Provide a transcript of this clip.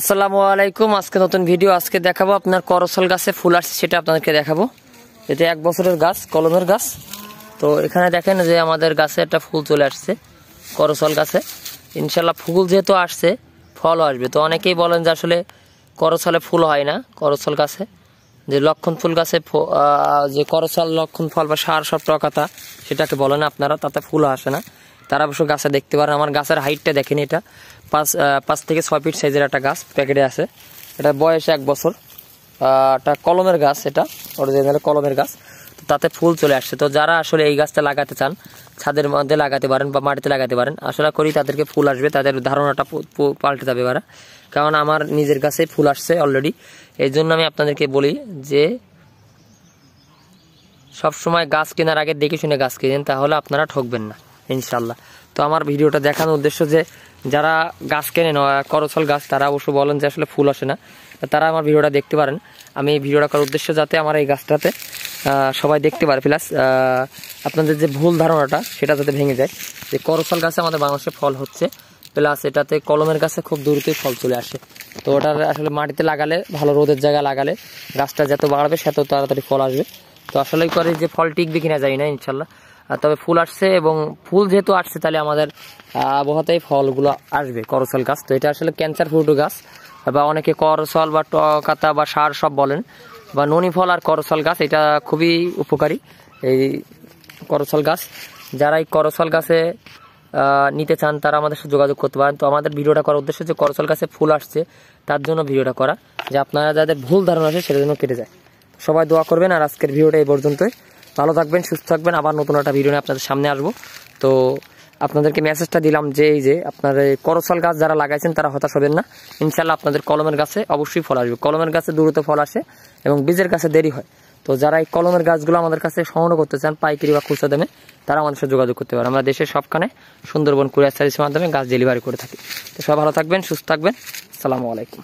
আসসালামু আলাইকুম আজকে নতুন ভিডিও আজকে দেখাবো আপনার করসল গাছে ফুল আসছে সেটা আপনাদেরকে দেখাবো এটা এক বছরের গাছ কলমের গাছ তো এখানে দেখেন যে আমাদের গাছে একটা ফুল চলে আসছে করসল গাছে ইনশাল্লাহ ফুল যেহেতু আসছে ফল আসবে তো অনেকেই বলেন যে আসলে করসলে ফুল হয় না করসল গাছে যে লক্ষণ ফুল গাছে যে করসল লক্ষণ ফল বা সার সব টকাতা সেটাকে বলেন আপনারা তাতে ফুল আসে না তারা অবশ্য গাছে দেখতে পারেন আমার গাছের হাইটটা দেখেন এটা পাঁচ পাঁচ থেকে ছয় ফিট সাইজের একটা গাছ প্যাকেটে আছে এটা বয়স এক বছর একটা কলমের গাছ এটা অরিজিনাল কলমের গাছ তো তাতে ফুল চলে আসছে তো যারা আসলে এই গাছটা লাগাতে চান ছাদের মধ্যে লাগাতে পারেন বা মাটিতে লাগাতে পারেন আশা করি তাদেরকে ফুল আসবে তাদের ধারণাটা পাল্টে যাবে এবার কারণ আমার নিজের কাছে ফুল আসছে অলরেডি এই জন্য আমি আপনাদেরকে বলি যে সব সময় গাছ কেনার আগে দেখে শুনে গাছ কিনেন তাহলে আপনারা ঠকবেন না ইনশাল্লাহ তো আমার ভিডিওটা দেখানোর উদ্দেশ্য যে যারা গাছ কেনেন করছল গাছ তারা অবশ্য বলেন যে আসলে ফুল আসে না তারা আমার ভিডিওটা দেখতে পারেন আমি এই ভিডিওটা করার উদ্দেশ্য যাতে আমার এই গাছটাতে সবাই দেখতে পারে প্লাস আপনাদের যে ভুল ধারণাটা সেটা যাতে ভেঙে যায় যে করছল গাছে আমাদের বাংলাদেশে ফল হচ্ছে প্লাস এটাতে কলমের গাছে খুব দ্রুতই ফল চলে আসে তো ওটা আসলে মাটিতে লাগালে ভালো রোদের জায়গায় লাগালে গাছটা যত বাড়বে সেত তাড়াতাড়ি ফল আসবে তো আসলে করে যে ফল টিকবে কিনা যায় না ইনশাল্লাহ তবে ফুল আসছে এবং ফুল যেহেতু আসছে তাহলে আমাদের আবহাওয়াতেই ফলগুলো আসবে করসল গাছ তো এটা আসলে ক্যান্সার ফ্রুট গাছ বা অনেকে করসল বা টকাতা বা সার সব বলেন বা ননি ফল আর করসল গাছ এটা খুবই উপকারী এই করসল গাছ যারা এই করসল গাছে নিতে চান তারা আমাদের সাথে যোগাযোগ করতে পারেন তো আমাদের ভিডিওটা করার উদ্দেশ্য যে করসল গাছে ফুল আসছে তার জন্য ভিডিওটা করা যে আপনারা যাদের ভুল ধারণা আছে সেটা জন্য কেটে যায় সবাই দোয়া করবেন আর আজকের ভিডিওটা এই পর্যন্তই ভালো থাকবেন সুস্থ থাকবেন আবার নতুন একটা ভিডিও নিয়ে আপনাদের সামনে আসবো তো আপনাদেরকে মেসেজটা দিলাম যে এই যে আপনার করসাল গাছ যারা লাগাইছেন তারা হতাশ হবেন না ইনশাল্লাহ আপনাদের কলমের গাছে অবশ্যই ফল আসবে কলমের গাছে দ্রুত ফল আসে এবং বীজের কাছে দেরি হয় তো যারা এই কলমের গাছগুলো আমাদের কাছে সংগ্রহ করতে চান পাইকারি বা খুচরা দামে তারা আমাদের সাথে যোগাযোগ করতে পারে আমরা দেশের সবখানে সুন্দরবন কুরিয়ার সার্ভিসের মাধ্যমে গাছ ডেলিভারি করে থাকি তো সব ভালো থাকবেন সুস্থ থাকবেন সালামু আলাইকুম